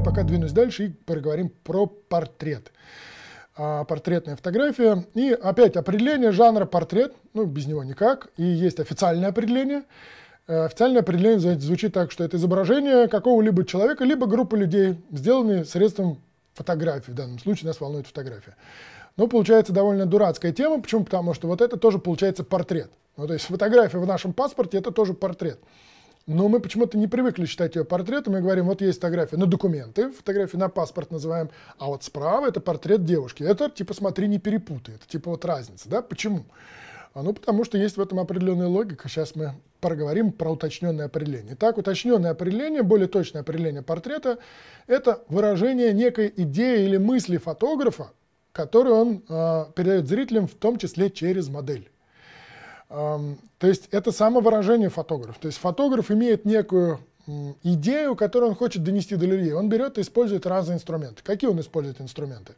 пока двинусь дальше и поговорим про портрет. А, портретная фотография. И опять определение жанра портрет, ну без него никак. И есть официальное определение. Э, официальное определение звучит так, что это изображение какого-либо человека, либо группы людей, сделанные средством фотографии. В данном случае нас волнует фотография. Но получается довольно дурацкая тема. Почему? Потому что вот это тоже получается портрет. Ну, то есть фотография в нашем паспорте – это тоже портрет. Но мы почему-то не привыкли считать ее портретом. Мы говорим, вот есть фотография на документы, фотографию на паспорт называем, а вот справа это портрет девушки. Это типа смотри, не перепутай, это типа вот разница, да? Почему? А Ну, потому что есть в этом определенная логика. Сейчас мы проговорим про уточненное определение. Так, уточненное определение, более точное определение портрета – это выражение некой идеи или мысли фотографа, которую он э, передает зрителям, в том числе через модель. То есть это самовыражение фотограф. То есть фотограф имеет некую идею, которую он хочет донести до людей. Он берет и использует разные инструменты. Какие он использует инструменты?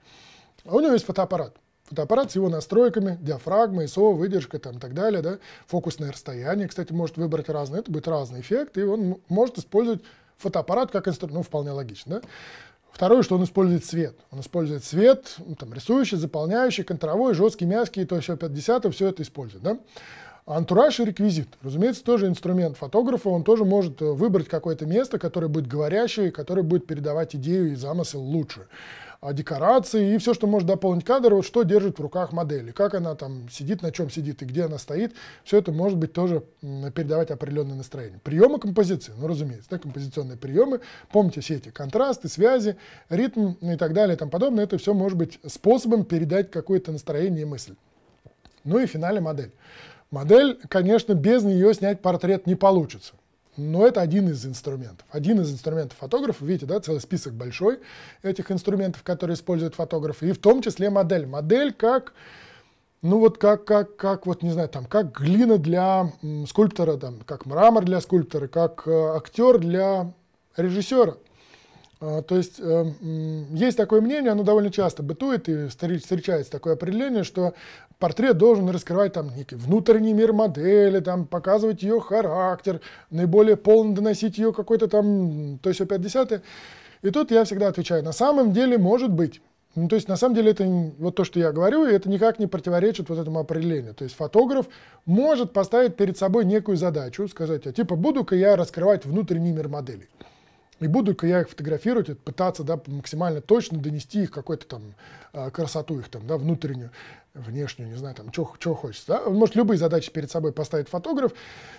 А у него есть фотоаппарат. Фотоаппарат с его настройками, диафрагмой, ISO, выдержка там, и так далее. Да? Фокусное расстояние, кстати, может выбрать разное. Это будет разный эффект, и он может использовать фотоаппарат как инструмент. Ну, вполне логично. Да? Второе, что он использует цвет. Он использует цвет, ну, там, рисующий, заполняющий, контровой, жесткий, мягкий, то есть 50 все это использует. Да? Антураж и реквизит. Разумеется, тоже инструмент фотографа. Он тоже может э, выбрать какое-то место, которое будет говорящее, которое будет передавать идею и замысел лучше декорации и все, что может дополнить кадр, вот что держит в руках модели, как она там сидит, на чем сидит и где она стоит, все это может быть тоже передавать определенное настроение. Приемы композиции, ну разумеется, да, композиционные приемы, помните все эти контрасты, связи, ритм и так далее и тому подобное, это все может быть способом передать какое-то настроение и мысль. Ну и в финале модель. Модель, конечно, без нее снять портрет не получится но это один из инструментов. Один из инструментов фотографа, видите, да, целый список большой этих инструментов, которые используют фотографы, и в том числе модель. Модель как, ну вот как, как, как, вот не знаю, там, как глина для скульптора, там, как мрамор для скульптора, как э, актер для режиссера. А, то есть э, есть такое мнение, оно довольно часто бытует и встречается такое определение, что портрет должен раскрывать там некий внутренний мир модели, там показывать ее характер, наиболее полно доносить ее какой-то там то есть 50 И тут я всегда отвечаю, на самом деле может быть. Ну, то есть, на самом деле, это вот то, что я говорю, и это никак не противоречит вот этому определению. То есть, фотограф может поставить перед собой некую задачу, сказать, а типа, буду-ка я раскрывать внутренний мир моделей. И буду-ка я их фотографировать, пытаться да, максимально точно донести их какую то там а, красоту, их там, да, внутреннюю, внешнюю, не знаю, там, что хочется. Да? Он может любые задачи перед собой поставить фотограф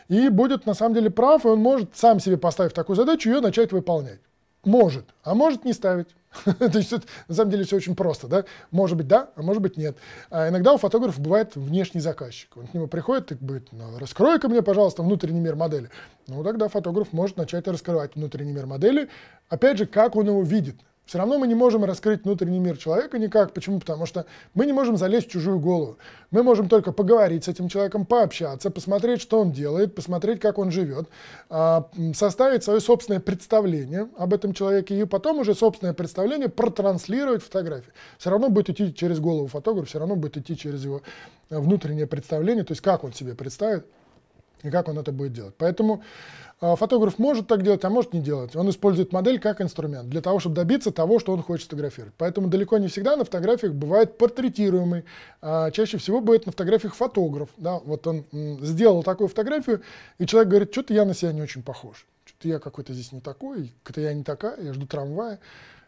и будет на самом деле прав, и он может сам себе поставить такую задачу, ее начать выполнять. Может, а может не ставить. То есть это, на самом деле все очень просто, да? Может быть да, а может быть нет. А иногда у фотографов бывает внешний заказчик. Он к нему приходит и говорит, ну, раскрой-ка мне, пожалуйста, внутренний мир модели. Ну тогда фотограф может начать раскрывать внутренний мир модели. Опять же, как он его видит. Все равно мы не можем раскрыть внутренний мир человека никак. Почему? Потому что мы не можем залезть в чужую голову. Мы можем только поговорить с этим человеком, пообщаться, посмотреть, что он делает, посмотреть, как он живет, а, составить свое собственное представление об этом человеке и потом уже собственное представление протранслировать фотографии. Все равно будет идти через голову фотографа, все равно будет идти через его э, внутреннее представление, то есть как он себе представит и как он это будет делать. Поэтому а, фотограф может так делать, а может не делать. Он использует модель как инструмент для того, чтобы добиться того, что он хочет сфотографировать. Поэтому далеко не всегда на фотографиях бывает портретируемый. А, чаще всего бывает на фотографиях фотограф. Да? Вот он сделал такую фотографию, и человек говорит, что-то я на себя не очень похож. Что-то я какой-то здесь не такой, как я не такая, я жду трамвая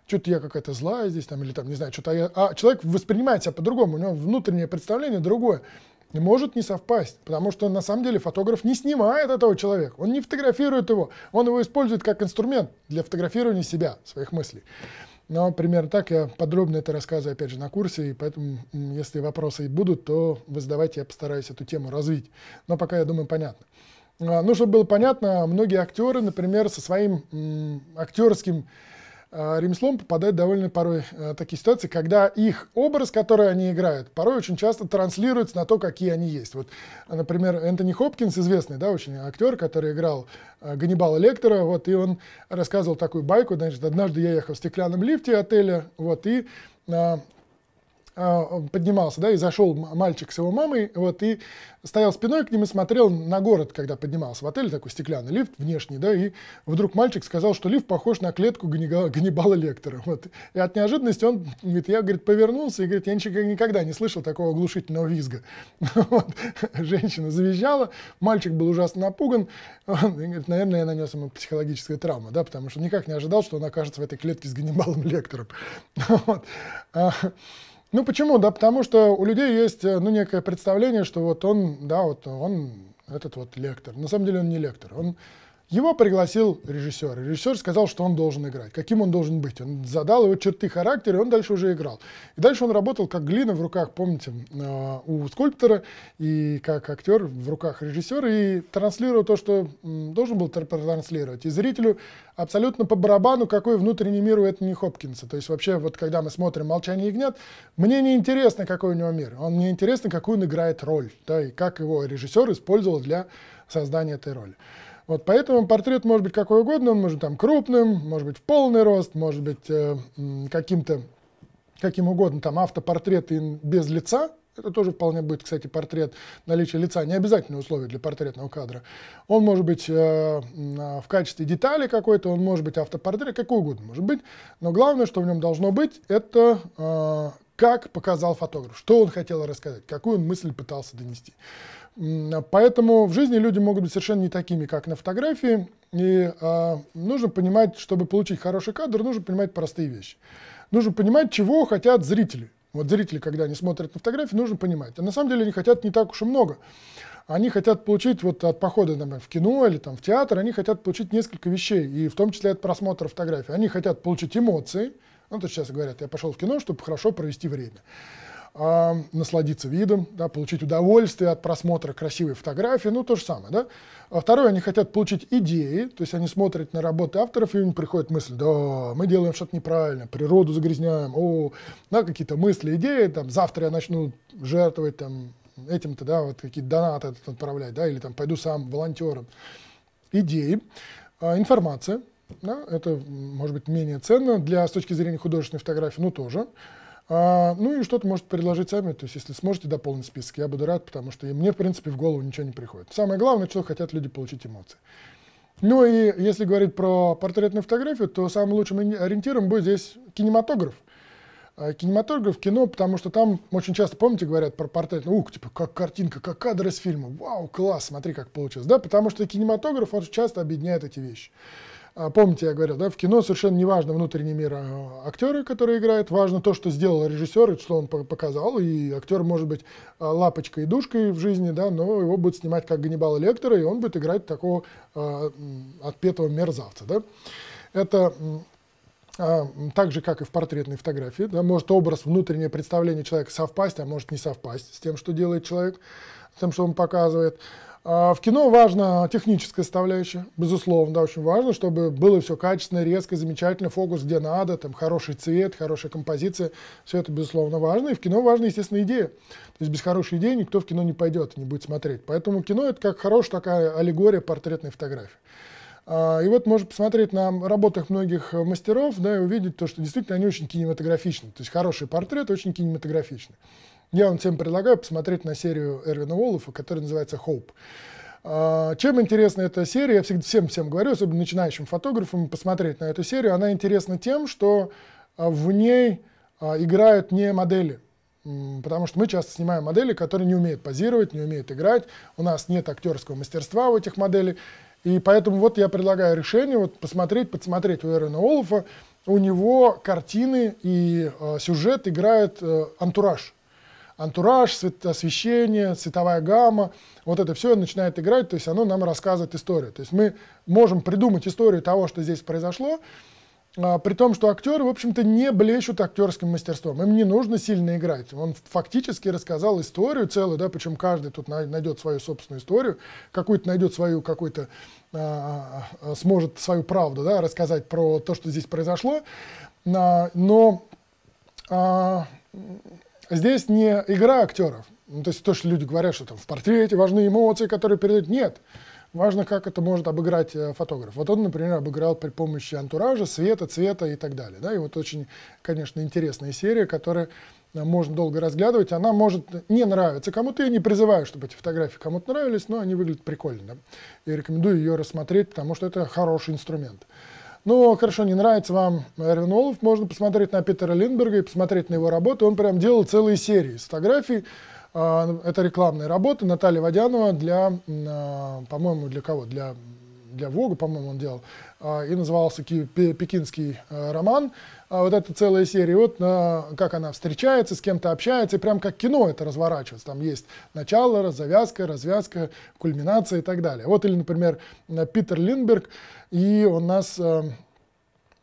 что-то я какая-то злая здесь, там, или там, не знаю, что-то я... А человек воспринимает себя по-другому, у него внутреннее представление другое не может не совпасть, потому что на самом деле фотограф не снимает этого человека, он не фотографирует его, он его использует как инструмент для фотографирования себя, своих мыслей. Но примерно так я подробно это рассказываю, опять же, на курсе, и поэтому, если вопросы и будут, то вы задавайте, я постараюсь эту тему развить. Но пока, я думаю, понятно. А, ну, чтобы было понятно, многие актеры, например, со своим актерским Э, ремеслом попадают довольно порой э, такие ситуации, когда их образ, который они играют, порой очень часто транслируется на то, какие они есть. Вот, например, Энтони Хопкинс, известный, да, очень актер, который играл э, Ганнибала Лектора, вот, и он рассказывал такую байку, значит, однажды я ехал в стеклянном лифте отеля, вот, и а, поднимался, да, и зашел мальчик с его мамой, вот, и стоял спиной к ним и смотрел на город, когда поднимался в отель, такой стеклянный лифт внешний, да, и вдруг мальчик сказал, что лифт похож на клетку Ганнибала, Ганнибала Лектора, вот, и от неожиданности он, говорит, я, говорит, повернулся, и, говорит, я ничего, никогда не слышал такого оглушительного визга, вот, женщина завизжала, мальчик был ужасно напуган, он, говорит, наверное, я нанес ему психологическую травму, да, потому что никак не ожидал, что он окажется в этой клетке с Ганнибалом Лектором, вот, а, ну почему? Да потому что у людей есть э, ну, некое представление, что вот он, да, вот он этот вот лектор. На самом деле он не лектор, он его пригласил режиссер. Режиссер сказал, что он должен играть, каким он должен быть. Он задал его черты характера, и он дальше уже играл. И дальше он работал как глина в руках, помните, э, у скульптора, и как актер в руках режиссера, и транслировал то, что должен был транслировать. И зрителю абсолютно по барабану, какой внутренний мир у Энтони Хопкинса. То есть вообще, вот когда мы смотрим «Молчание ягнят», мне не интересно, какой у него мир. Он мне интересно, какую он играет роль, да, и как его режиссер использовал для создания этой роли. Вот поэтому портрет может быть какой угодно, он может там крупным, может быть в полный рост, может быть э, каким-то, каким угодно, там автопортрет и без лица, это тоже вполне будет, кстати, портрет. Наличие лица не обязательное условие для портретного кадра. Он может быть э, а, в качестве детали какой-то, он может быть автопортрет, какой угодно может быть. Но главное, что в нем должно быть, это э, как показал фотограф, что он хотел рассказать, какую он мысль пытался донести. Поэтому в жизни люди могут быть совершенно не такими, как на фотографии. И э, нужно понимать, чтобы получить хороший кадр, нужно понимать простые вещи. Нужно понимать, чего хотят зрители. Вот зрители, когда они смотрят на фотографии, нужно понимать. А на самом деле они хотят не так уж и много. Они хотят получить вот от похода например, в кино или там, в театр, они хотят получить несколько вещей, и в том числе от просмотра фотографий. Они хотят получить эмоции. Ну, то сейчас говорят, я пошел в кино, чтобы хорошо провести время а, насладиться видом, да, получить удовольствие от просмотра красивой фотографии, ну то же самое. Да? А второе, они хотят получить идеи, то есть они смотрят на работы авторов, и у них приходит мысль, да, мы делаем что-то неправильно, природу загрязняем, о, да, какие-то мысли, идеи, там, завтра я начну жертвовать там, этим-то, да, вот какие-то донаты отправлять, да, или там пойду сам волонтером. Идеи, а, информация, да, это может быть менее ценно для с точки зрения художественной фотографии, ну тоже. А, ну и что-то может предложить сами, то есть если сможете дополнить список, я буду рад, потому что мне, в принципе, в голову ничего не приходит. Самое главное, что хотят люди получить эмоции. Ну и если говорить про портретную фотографию, то самым лучшим ориентиром будет здесь кинематограф. А, кинематограф, кино, потому что там очень часто, помните, говорят про портрет, ну, ух, типа, как картинка, как кадр из фильма, вау, класс, смотри, как получилось, да, потому что кинематограф, он часто объединяет эти вещи. А, помните, я говорил, да, в кино совершенно не важно внутренний мир а, актера, который играет, важно то, что сделал режиссер, и что он показал, и актер может быть а, лапочкой и душкой в жизни, да, но его будет снимать как Ганнибала Лектора, и он будет играть такого отпетого мерзавца, да. Это э, так же, как и в портретной фотографии, да, может образ, внутреннее представление человека совпасть, а может не совпасть с тем, что делает человек, с тем, что он показывает. А в кино важна техническая составляющая, безусловно, да, очень важно, чтобы было все качественно, резко, замечательно, фокус где надо, там хороший цвет, хорошая композиция, все это, безусловно, важно. И в кино важна, естественно, идея. То есть без хорошей идеи никто в кино не пойдет, не будет смотреть. Поэтому кино это как хорошая такая аллегория портретной фотографии. А, и вот можно посмотреть на работах многих мастеров, да, и увидеть то, что действительно они очень кинематографичны. То есть хороший портрет очень кинематографичный. Я вам всем предлагаю посмотреть на серию Эрвина Уоллофа, которая называется «Hope». А, чем интересна эта серия, я всегда всем всем говорю, особенно начинающим фотографам, посмотреть на эту серию. Она интересна тем, что а, в ней а, играют не модели, потому что мы часто снимаем модели, которые не умеют позировать, не умеют играть, у нас нет актерского мастерства у этих моделей, и поэтому вот я предлагаю решение вот посмотреть, подсмотреть у Эрвина Олафа, у него картины и э, сюжет играет э, антураж, антураж, освещение, цветовая гамма, вот это все начинает играть, то есть оно нам рассказывает историю. То есть мы можем придумать историю того, что здесь произошло, а, при том, что актеры, в общем-то, не блещут актерским мастерством. Им не нужно сильно играть. Он фактически рассказал историю целую, да, причем каждый тут найдет свою собственную историю, какую-то найдет свою, какую-то а, а, а, сможет свою правду, да, рассказать про то, что здесь произошло. но здесь не игра актеров. Ну, то есть то, что люди говорят, что там в портрете важны эмоции, которые передают. Нет. Важно, как это может обыграть э, фотограф. Вот он, например, обыграл при помощи антуража, света, цвета и так далее. Да? И вот очень, конечно, интересная серия, которая э, можно долго разглядывать. Она может не нравиться кому-то. Я не призываю, чтобы эти фотографии кому-то нравились, но они выглядят прикольно. Я рекомендую ее рассмотреть, потому что это хороший инструмент. Ну, хорошо, не нравится вам Эрвин Олаф, можно посмотреть на Питера Линдберга и посмотреть на его работу. Он прям делал целые серии с фотографий. А, это рекламная работа Натальи Водянова для, а, по-моему, для кого? Для для Вога, по-моему, он делал, а, и назывался «Пекинский э, роман» а вот эта целая серия, вот на, как она встречается, с кем-то общается, и прям как кино это разворачивается. Там есть начало, завязка, развязка, кульминация и так далее. Вот или, например, Питер Линдберг, и у нас э,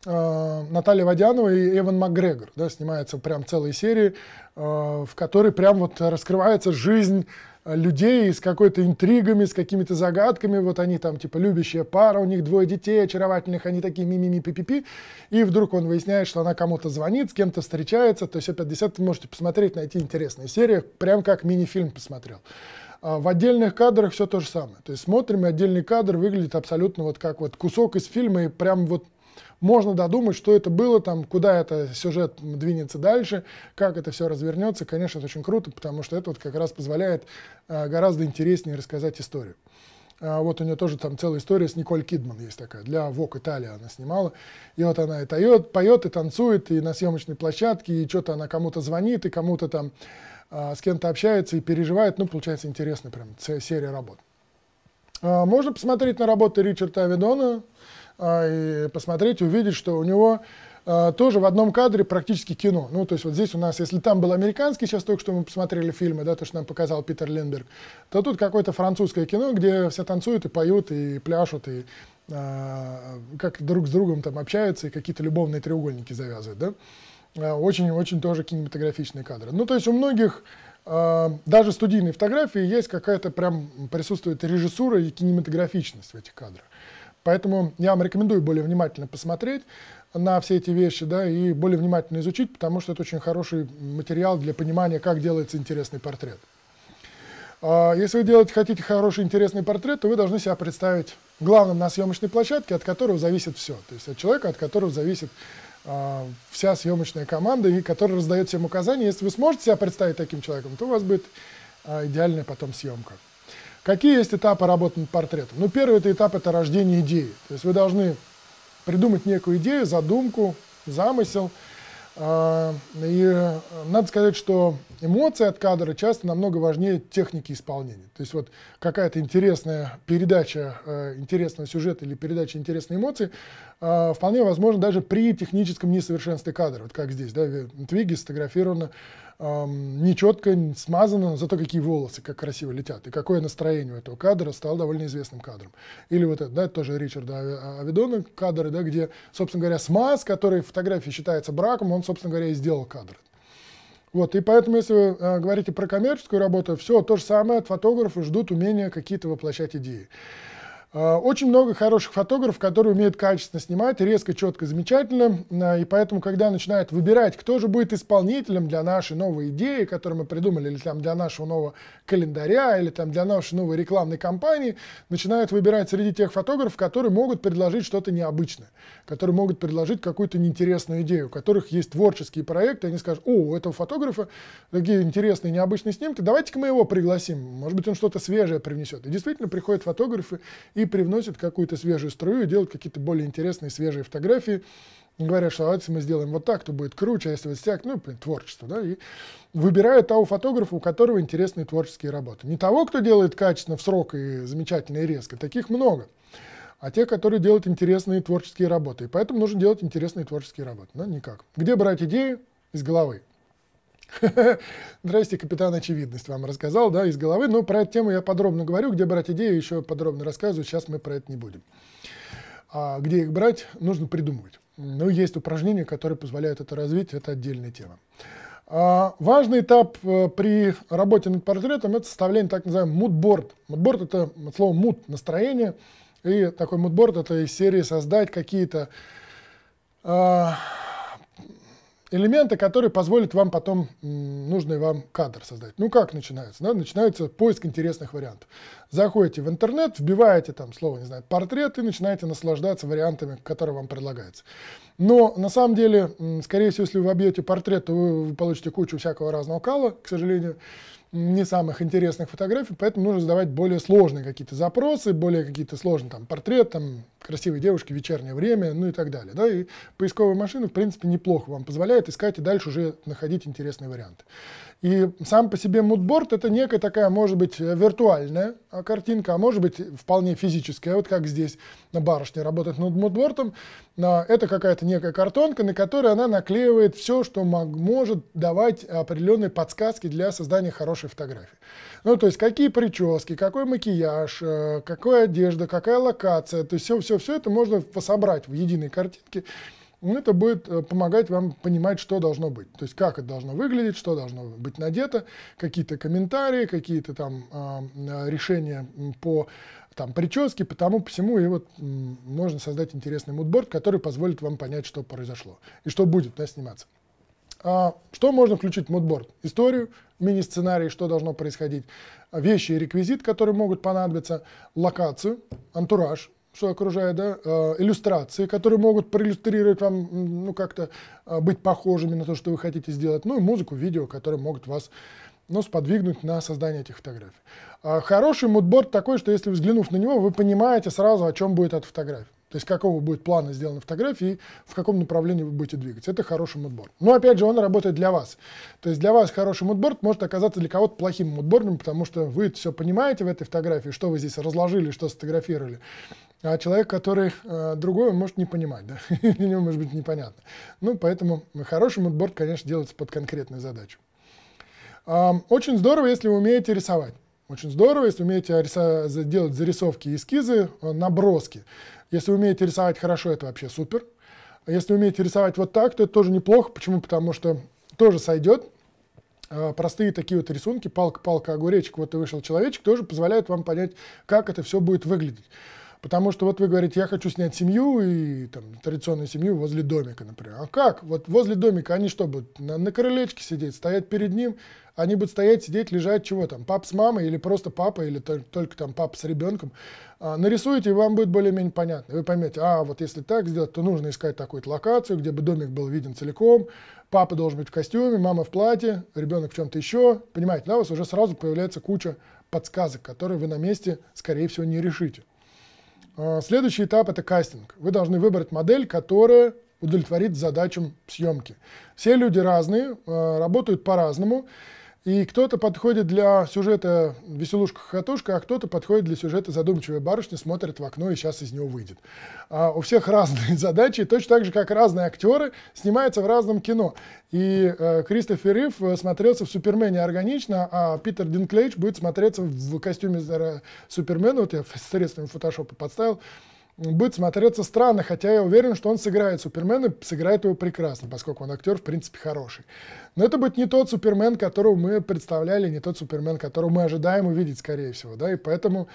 э, Наталья Водянова и Эван МакГрегор, да, снимается прям целые серии, э, в которой прям вот раскрывается жизнь Э, людей с какой-то интригами, с какими-то загадками. Вот они там, типа, любящая пара, у них двое детей очаровательных, они такие ми-ми-ми, пи-пи-пи. И вдруг он выясняет, что она кому-то звонит, с кем-то встречается. То есть, опять, 50 вы можете посмотреть, найти интересные серии, прям как мини-фильм посмотрел. А, в отдельных кадрах все то же самое. То есть смотрим, и отдельный кадр выглядит абсолютно вот как вот кусок из фильма, и прям вот можно додумать, что это было там, куда это сюжет двинется дальше, как это все развернется. Конечно, это очень круто, потому что это вот как раз позволяет э, гораздо интереснее рассказать историю. А, вот у нее тоже там целая история с Николь Кидман есть такая. Для Vogue Италия она снимала. И вот она и тает, поет, и танцует, и на съемочной площадке, и что-то она кому-то звонит, и кому-то там а, с кем-то общается и переживает. Ну, получается, интересная прям серия работ. А, можно посмотреть на работы Ричарда Авидона. А, и посмотреть, увидеть, что у него а, тоже в одном кадре практически кино. Ну, то есть вот здесь у нас, если там был американский, сейчас только что мы посмотрели фильмы, да, то, что нам показал Питер Линдберг, то тут какое-то французское кино, где все танцуют и поют, и пляшут, и э, как друг с другом там общаются, и какие-то любовные треугольники завязывают, да. Очень-очень тоже кинематографичные кадры. Ну, то есть у многих даже студийные фотографии есть какая-то прям присутствует режиссура и кинематографичность в этих кадрах. Поэтому я вам рекомендую более внимательно посмотреть на все эти вещи, да, и более внимательно изучить, потому что это очень хороший материал для понимания, как делается интересный портрет. А, если вы делать хотите хороший, интересный портрет, то вы должны себя представить главным на съемочной площадке, от которого зависит все. То есть от человека, от которого зависит э, вся съемочная команда, и который раздает всем указания. Если вы сможете себя представить таким человеком, то у вас будет э, идеальная потом съемка. Какие есть этапы работы над портретом? Ну, первый это этап – это рождение идеи. То есть вы должны придумать некую идею, задумку, замысел. А, и э, надо сказать, что эмоции от кадра часто намного важнее техники исполнения. То есть вот какая-то интересная передача э, интересного сюжета или передача интересной эмоции э, вполне возможно даже при техническом несовершенстве кадра. Вот как здесь, да, Твиги сфотографировано эм, нечетко, смазано, зато какие волосы, как красиво летят, и какое настроение у этого кадра стало довольно известным кадром. Или вот это, да, это тоже Ричарда а, Авидона кадры, да, где, собственно говоря, смаз, который в фотографии считается браком, он, собственно говоря, и сделал кадр Вот, и поэтому, если вы э, говорите про коммерческую работу, все то же самое от фотографа ждут умения какие-то воплощать идеи. А, очень много хороших фотографов, которые умеют качественно снимать, резко, четко, замечательно. А, и поэтому, когда начинают выбирать, кто же будет исполнителем для нашей новой идеи, которую мы придумали, или там для нашего нового календаря, или там для нашей новой рекламной кампании, начинают выбирать среди тех фотографов, которые могут предложить что-то необычное, которые могут предложить какую-то неинтересную идею, у которых есть творческие проекты, они скажут, о, у этого фотографа такие интересные, необычные снимки, давайте-ка мы его пригласим, может быть, он что-то свежее привнесет. И действительно приходят фотографы и привносят какую-то свежую струю, делает какие-то более интересные свежие фотографии, говорят, что а, если мы сделаем вот так, то будет круче, а если вот так, ну, творчество, да, и выбирают того фотографа, у которого интересные творческие работы. Не того, кто делает качественно, в срок и замечательно и резко, таких много, а те, которые делают интересные творческие работы. И поэтому нужно делать интересные творческие работы, но никак. Где брать идеи Из головы. Здрасте, капитан Очевидность вам рассказал, да, из головы. Но ну, про эту тему я подробно говорю, где брать идею, еще подробно рассказываю. Сейчас мы про это не будем. А где их брать, нужно придумывать. Но ну, есть упражнения, которые позволяют это развить, это отдельная тема. А, важный этап э, при работе над портретом – это составление так называемого мудборд. Мудборд – это слово муд – настроение. И такой мудборд – это из серии создать какие-то а, элементы, которые позволят вам потом нужный вам кадр создать. Ну как начинается? Да? Начинается поиск интересных вариантов заходите в интернет, вбиваете там слово, не знаю, портрет и начинаете наслаждаться вариантами, которые вам предлагаются. Но на самом деле, скорее всего, если вы вобьете портрет, то вы получите кучу всякого разного кала, к сожалению не самых интересных фотографий, поэтому нужно задавать более сложные какие-то запросы, более какие-то сложные там портрет, там красивые девушки, вечернее время, ну и так далее. Да? И поисковая машина в принципе, неплохо вам позволяет искать и дальше уже находить интересные варианты. И сам по себе мудборд это некая такая, может быть, э, виртуальная а, картинка, а может быть, вполне физическая. Вот как здесь на барышне работать над мудбортом. А, это какая-то некая картонка, на которой она наклеивает все, что может давать определенные подсказки для создания хорошей фотографии. Ну, то есть, какие прически, какой макияж, э, какая одежда, какая локация. То есть, все-все-все это можно пособрать в единой картинке. Ну, это будет э, помогать вам понимать, что должно быть. То есть как это должно выглядеть, что должно быть надето, какие-то комментарии, какие-то там э, решения по там, прическе, по тому, по всему. И вот м, можно создать интересный мудборд, который позволит вам понять, что произошло и что будет да, сниматься. А, что можно включить в мудборд? Историю, мини-сценарий, что должно происходить, вещи и реквизит, которые могут понадобиться, локацию, антураж, что окружает, да, э, иллюстрации, которые могут проиллюстрировать вам, ну, как-то э, быть похожими на то, что вы хотите сделать, ну, и музыку, видео, которые могут вас, ну, сподвигнуть на создание этих фотографий. А хороший мудборд такой, что если взглянув на него, вы понимаете сразу, о чем будет эта фотография. То есть какого будет плана сделана фотография и в каком направлении вы будете двигаться. Это хороший мудборд. Но опять же, он работает для вас. То есть для вас хороший мудборд может оказаться для кого-то плохим мудбордом, потому что вы все понимаете в этой фотографии, что вы здесь разложили, что сфотографировали. А человек, который э, другой, он может не понимать, да, для него может быть непонятно. Ну, поэтому хороший мудборд, конечно, делается под конкретную задачу. Эм, очень здорово, если вы умеете рисовать. Очень здорово, если умеете делать зарисовки, эскизы, э, наброски. Если умеете рисовать хорошо, это вообще супер. А если умеете рисовать вот так, то это тоже неплохо. Почему? Потому что тоже сойдет. А, простые такие вот рисунки, палка-палка, огуречек, вот и вышел человечек, тоже позволяют вам понять, как это все будет выглядеть. Потому что вот вы говорите, я хочу снять семью и там традиционную семью возле домика, например. А как? Вот возле домика они что будут? На, на крылечке сидеть, стоять перед ним, они будут стоять, сидеть, лежать, чего там, пап с мамой или просто папа, или только, только там папа с ребенком. А, нарисуете, и вам будет более-менее понятно. Вы поймете, а вот если так сделать, то нужно искать такую-то локацию, где бы домик был виден целиком, папа должен быть в костюме, мама в платье, ребенок в чем-то еще. Понимаете, да, у вас уже сразу появляется куча подсказок, которые вы на месте, скорее всего, не решите. А, следующий этап – это кастинг. Вы должны выбрать модель, которая удовлетворит задачам съемки. Все люди разные, а, работают по-разному. И кто-то подходит для сюжета «Веселушка-хохотушка», а кто-то подходит для сюжета «Задумчивая барышня смотрит в окно и сейчас из него выйдет». А у всех разные задачи, точно так же, как разные актеры снимаются в разном кино. И э, Кристофер Риф э, смотрелся в «Супермене» органично, а Питер Динклейдж будет смотреться в костюме Супермена, вот я средствами фотошопа подставил, будет смотреться странно, хотя я уверен, что он сыграет Супермена, сыграет его прекрасно, поскольку он актер, в принципе, хороший. Но это будет не тот Супермен, которого мы представляли, не тот Супермен, которого мы ожидаем увидеть, скорее всего, да, и поэтому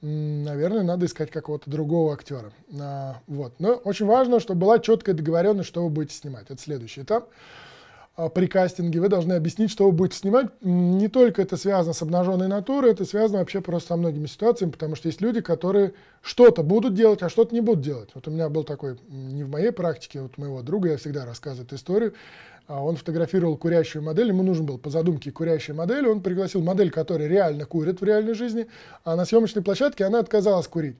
наверное, надо искать какого-то другого актера. А, вот. Но очень важно, чтобы была четкая договоренность, что вы будете снимать. Это следующий этап. А, при кастинге, вы должны объяснить, что вы будете снимать. Не только это связано с обнаженной натурой, это связано вообще просто со многими ситуациями, потому что есть люди, которые что-то будут делать, а что-то не будут делать. Вот у меня был такой, не в моей практике, вот моего друга, я всегда рассказываю эту историю, а, он фотографировал курящую модель, ему нужен был по задумке курящая модель, он пригласил модель, которая реально курит в реальной жизни, а на съемочной площадке она отказалась курить.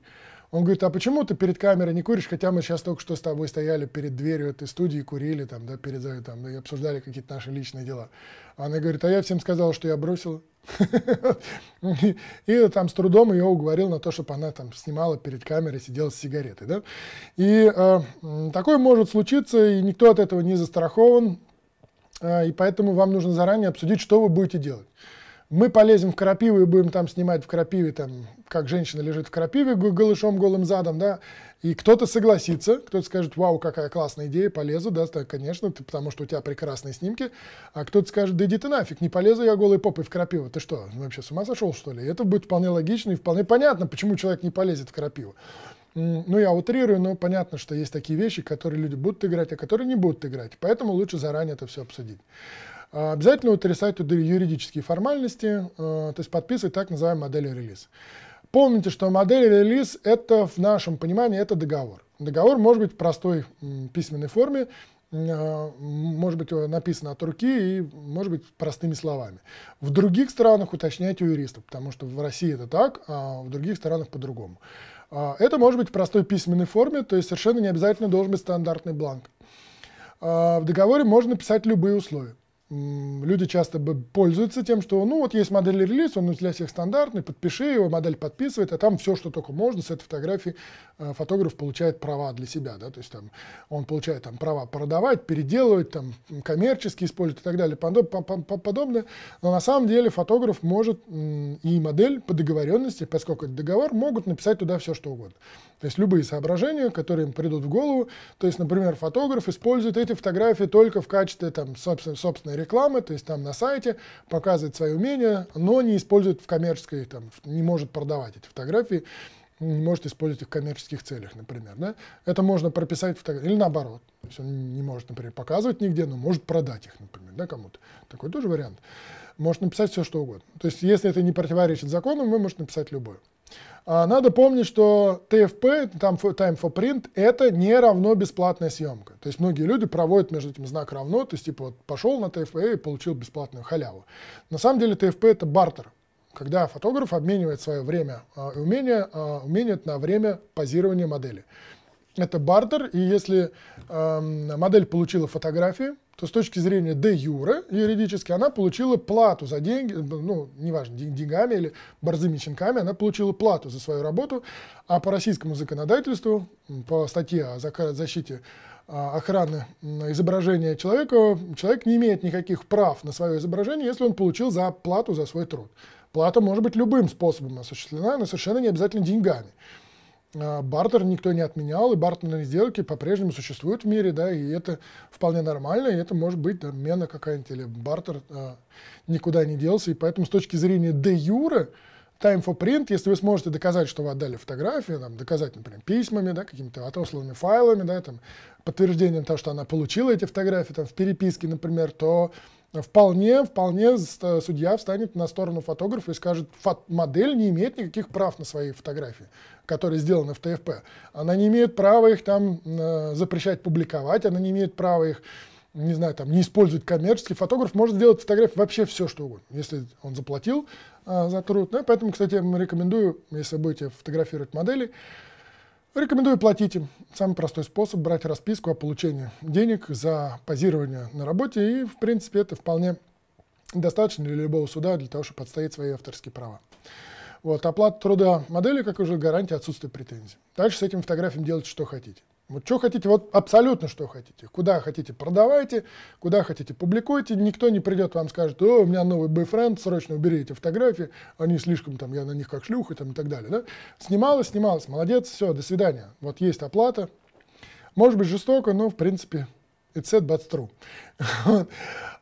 Он говорит, а почему ты перед камерой не куришь, хотя мы сейчас только что с тобой стояли перед дверью этой студии, курили там, да, перед, э, там, и обсуждали какие-то наши личные дела. Она говорит, а я всем сказала, что я бросила. И там с трудом ее уговорил на то, чтобы она там снимала перед камерой, сидела с сигаретой. Да? И э, такое может случиться, и никто от этого не застрахован. Э, и поэтому вам нужно заранее обсудить, что вы будете делать мы полезем в крапиву и будем там снимать в крапиве, там, как женщина лежит в крапиве голышом, голым задом, да, и кто-то согласится, кто-то скажет, вау, какая классная идея, полезу, да, так, конечно, ты, потому что у тебя прекрасные снимки, а кто-то скажет, да иди ты нафиг, не полезу я голой попой в крапиву, ты что, вообще с ума сошел, что ли? И это будет вполне логично и вполне понятно, почему человек не полезет в крапиву. Ну, я утрирую, но понятно, что есть такие вещи, которые люди будут играть, а которые не будут играть. Поэтому лучше заранее это все обсудить. А, обязательно утрясать туда юридические формальности, э, то есть подписывать так называемую модель релиз. Помните, что модель релиз это в нашем понимании это договор. Договор может быть в простой письменной форме, а, может быть написано от руки и может быть простыми словами. В других странах уточняйте у юриста, потому что в России это так, а в других странах по-другому. А, это может быть в простой письменной форме, то есть совершенно не обязательно должен быть стандартный бланк. В договоре можно писать любые условия люди часто пользуются тем, что ну вот есть модель релиз, он для всех стандартный, подпиши его, модель подписывает, а там все, что только можно, с этой фотографии э, фотограф получает права для себя, да, то есть там он получает там права продавать, переделывать, там коммерчески использовать и так далее, подобное, но на самом деле фотограф может и модель по договоренности, поскольку это договор, могут написать туда все, что угодно. То есть любые соображения, которые им придут в голову, то есть, например, фотограф использует эти фотографии только в качестве там собственной, собственной рекламы, то есть там на сайте показывает свои умения, но не использует в коммерческой, там, не может продавать эти фотографии, не может использовать их в коммерческих целях, например. Да? Это можно прописать фотографии. Или наоборот. То есть он не может, например, показывать нигде, но может продать их, например, да, кому-то. Такой тоже вариант. Может написать все, что угодно. То есть если это не противоречит закону, вы можете написать любое. А, надо помнить, что TFP, там Time for Print, это не равно бесплатная съемка. То есть многие люди проводят между этим знак равно, то есть типа вот пошел на TFP и получил бесплатную халяву. На самом деле TFP это бартер, когда фотограф обменивает свое время и а, умение, а, умение на время позирования модели. Это бартер, и если э, модель получила фотографии, то с точки зрения де юра юридически она получила плату за деньги, ну, неважно, деньгами или борзыми щенками, она получила плату за свою работу, а по российскому законодательству, по статье о защите а, охраны изображения человека, человек не имеет никаких прав на свое изображение, если он получил за плату за свой труд. Плата может быть любым способом осуществлена, но совершенно не обязательно деньгами. А, бартер никто не отменял, и бартерные сделки по-прежнему существуют в мире, да, и это вполне нормально, и это может быть там, какая-нибудь или бартер а, никуда не делся, и поэтому с точки зрения де юра, time for print, если вы сможете доказать, что вы отдали фотографию, там, доказать, например, письмами, да, какими-то отосланными файлами, да, там, подтверждением того, что она получила эти фотографии там, в переписке, например, то вполне, вполне судья встанет на сторону фотографа и скажет, модель не имеет никаких прав на свои фотографии, которые сделаны в ТФП. Она не имеет права их там э, запрещать публиковать, она не имеет права их не знаю, там, не использовать коммерчески. фотограф, может сделать фотографии вообще все, что угодно, если он заплатил э, за труд. Да? Ну, поэтому, кстати, я вам рекомендую, если будете фотографировать модели, э, Рекомендую платить им. Самый простой способ – брать расписку о получении денег за позирование на работе. И, в принципе, это вполне достаточно для любого суда для того, чтобы подстоять свои авторские права. Вот, оплата труда модели, как уже гарантия отсутствия претензий. Дальше с этим фотографиям делать что хотите. Вот что хотите, вот абсолютно что хотите. Куда хотите, продавайте, куда хотите, публикуйте. Никто не придет вам скажет, о, у меня новый бойфренд, срочно убери эти фотографии, они слишком там, я на них как шлюха там, и так далее. Да? Снималась, снималась, молодец, все, до свидания. Вот есть оплата. Может быть жестоко, но в принципе it's sad but true.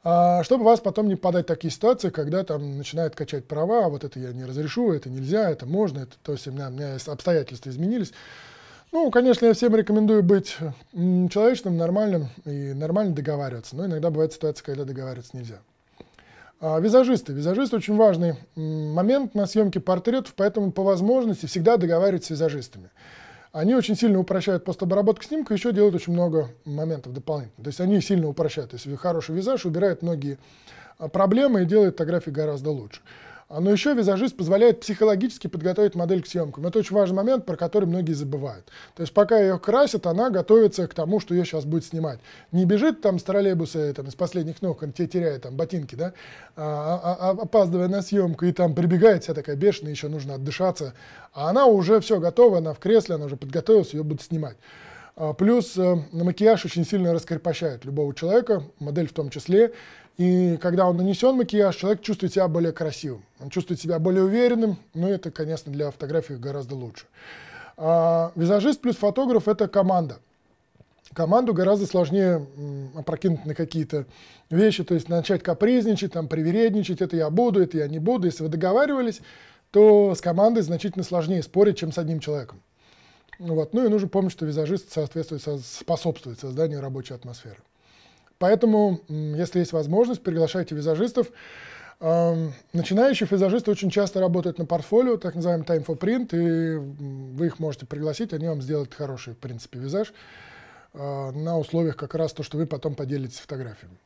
а, чтобы вас потом не попадать в такие ситуации, когда там начинают качать права, «А вот это я не разрешу, это нельзя, это можно, это, то есть у меня, у меня обстоятельства изменились. Ну, конечно, я всем рекомендую быть человечным, нормальным и нормально договариваться. Но иногда бывает ситуация, когда договариваться нельзя. А, визажисты. Визажист очень важный момент на съемке портретов, поэтому по возможности всегда договаривайтесь с визажистами. Они очень сильно упрощают постобработку снимка, еще делают очень много моментов дополнительно. То есть они сильно упрощают. То есть хороший визаж убирает многие а, проблемы и делает фотографии гораздо лучше. А, но еще визажист позволяет психологически подготовить модель к съемкам. Это очень важный момент, про который многие забывают. То есть пока ее красят, она готовится к тому, что ее сейчас будет снимать. Не бежит там с троллейбуса э, там, из последних ног, те теряет там ботинки, да, а, а, а опаздывая на съемку, и там прибегает вся такая бешеная, еще нужно отдышаться. А она уже все готова, она в кресле, она уже подготовилась, ее будут снимать. А, плюс э, макияж очень сильно раскрепощает любого человека, модель в том числе. И когда он нанесен макияж, человек чувствует себя более красивым, он чувствует себя более уверенным, но ну, это, конечно, для фотографии гораздо лучше. А визажист плюс фотограф – это команда. Команду гораздо сложнее опрокинуть на какие-то вещи, то есть начать капризничать, там, привередничать, это я буду, это я не буду. Если вы договаривались, то с командой значительно сложнее спорить, чем с одним человеком. Вот. Ну и нужно помнить, что визажист соответствует, способствует созданию рабочей атмосферы. Поэтому, если есть возможность, приглашайте визажистов. Начинающие визажисты очень часто работают на портфолио, так называемый time for print, и вы их можете пригласить, они вам сделают хороший, в принципе, визаж а, на условиях как раз то, что вы потом поделитесь фотографиями.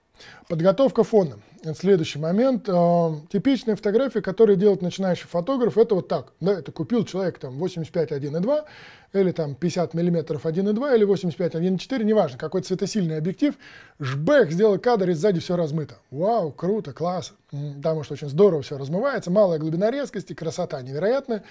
Подготовка фона. следующий момент. Э, Типичная фотография, которую делает начинающий фотограф, это вот так. Да, это купил человек там 85 1.2 или там 50 мм 1.2 или 85 1.4, неважно, какой цветосильный объектив. Жбэк, сделал кадр и сзади все размыто. Вау, круто, класс. Потому что очень здорово все размывается, малая глубина резкости, красота невероятная.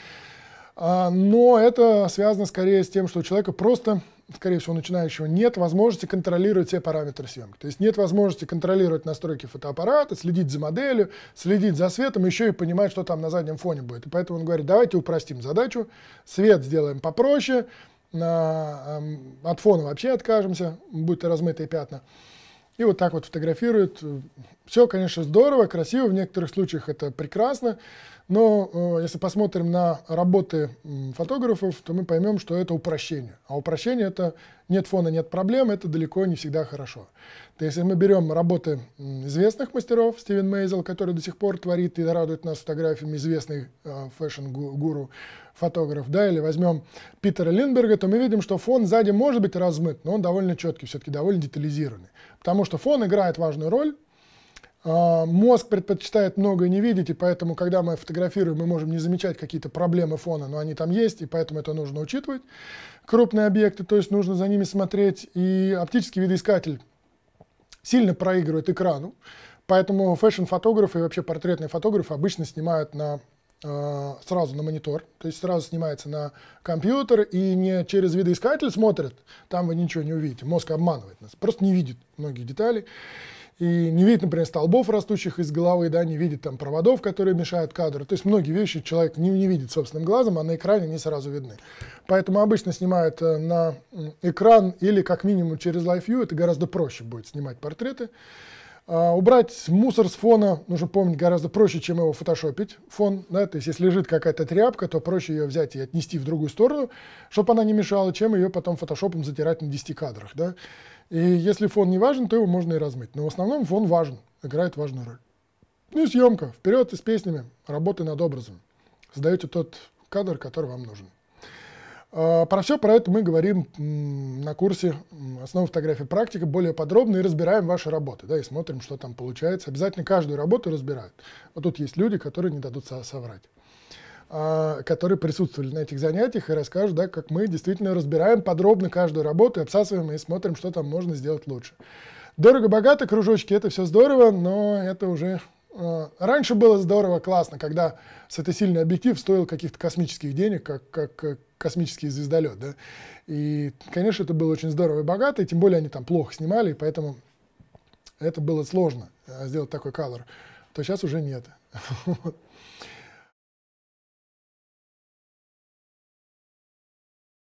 А, но это связано скорее с тем, что у человека просто скорее всего, начинающего, нет возможности контролировать все параметры съемки. То есть нет возможности контролировать настройки фотоаппарата, следить за моделью, следить за светом, еще и понимать, что там на заднем фоне будет. И поэтому он говорит, давайте упростим задачу, свет сделаем попроще, на, э, от фона вообще откажемся, будут размытые пятна. И вот так вот фотографирует. Все, конечно, здорово, красиво, в некоторых случаях это прекрасно, но э, если посмотрим на работы фотографов, то мы поймем, что это упрощение. А упрощение это нет фона, нет проблем, это далеко не всегда хорошо. То есть если мы берем работы известных мастеров, Стивен Мейзел, который до сих пор творит и радует нас фотографиями, известный э, фэшн-гуру, фотограф, да, или возьмем Питера Линдберга, то мы видим, что фон сзади может быть размыт, но он довольно четкий, все-таки довольно детализированный. Потому что фон играет важную роль, а, мозг предпочитает многое не видеть, и поэтому, когда мы фотографируем, мы можем не замечать какие-то проблемы фона, но они там есть, и поэтому это нужно учитывать. Крупные объекты, то есть нужно за ними смотреть, и оптический видоискатель сильно проигрывает экрану, поэтому фэшн-фотографы и вообще портретные фотографы обычно снимают на а, сразу на монитор, то есть сразу снимается на компьютер и не через видоискатель смотрят, там вы ничего не увидите, мозг обманывает нас, просто не видит многие детали и не видит, например, столбов, растущих из головы, да, не видит там проводов, которые мешают кадру. То есть многие вещи человек не, не видит собственным глазом, а на экране они сразу видны. Поэтому обычно снимают э, на экран или как минимум через Live View, это гораздо проще будет снимать портреты. А, убрать мусор с фона, нужно помнить, гораздо проще, чем его фотошопить, фон, да, то есть если лежит какая-то тряпка, то проще ее взять и отнести в другую сторону, чтобы она не мешала, чем ее потом фотошопом затирать на 10 кадрах, да. И если фон не важен, то его можно и размыть. Но в основном фон важен, играет важную роль. Ну и съемка. Вперед с песнями. Работы над образом. Создаете тот кадр, который вам нужен. А, про все про это мы говорим на курсе «Основы фотографии практика» более подробно и разбираем ваши работы, да, и смотрим, что там получается. Обязательно каждую работу разбирают. Вот тут есть люди, которые не дадут соврать. А, которые присутствовали на этих занятиях и расскажут, да, как мы действительно разбираем подробно каждую работу, обсасываем и смотрим, что там можно сделать лучше. Дорого-богато, кружочки, это все здорово, но это уже... А, раньше было здорово, классно, когда с этой сильный объектив стоил каких-то космических денег, как, как, как космический звездолет, да. И, конечно, это было очень здорово и богато, и тем более они там плохо снимали, и поэтому это было сложно а, сделать такой колор, то сейчас уже нет.